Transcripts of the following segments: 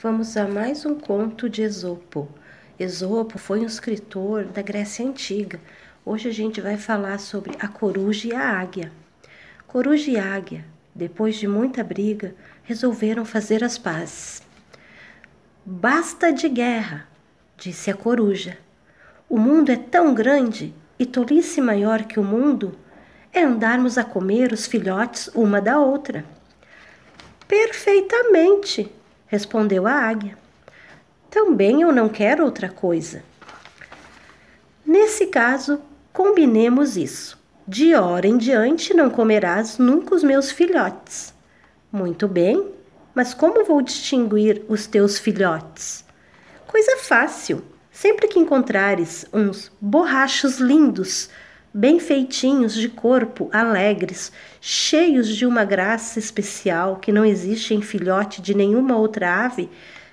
Vamos a mais um conto de Esopo. Esopo foi um escritor da Grécia Antiga. Hoje a gente vai falar sobre a coruja e a águia. Coruja e águia, depois de muita briga, resolveram fazer as pazes. Basta de guerra, disse a coruja. O mundo é tão grande e tolice maior que o mundo é andarmos a comer os filhotes uma da outra. Perfeitamente, respondeu a águia. Também eu não quero outra coisa. Nesse caso, combinemos isso. De hora em diante não comerás nunca os meus filhotes. Muito bem, mas como vou distinguir os teus filhotes? Coisa fácil. Sempre que encontrares uns borrachos lindos, bem feitinhos de corpo, alegres, cheios de uma graça especial que não existe em filhote de nenhuma outra ave,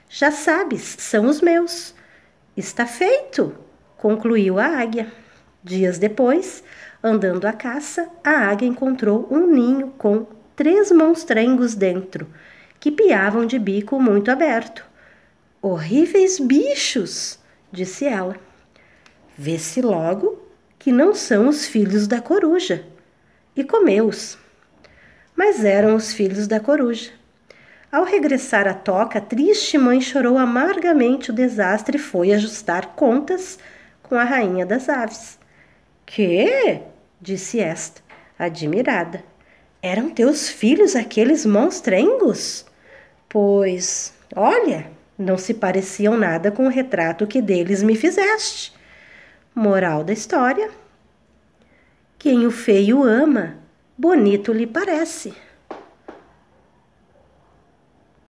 já sabes, são os meus. Está feito, concluiu a águia. Dias depois, andando à caça, a águia encontrou um ninho com três monstrengos dentro, que piavam de bico muito aberto. Horríveis bichos, disse ela. Vê-se logo que não são os filhos da coruja, e comeu-os. Mas eram os filhos da coruja. Ao regressar à toca, triste mãe chorou amargamente o desastre e foi ajustar contas com a rainha das aves. Que? disse esta, admirada. Eram teus filhos aqueles monstrengos? Pois, olha, não se pareciam nada com o retrato que deles me fizeste. Moral da história: quem o feio ama, bonito lhe parece.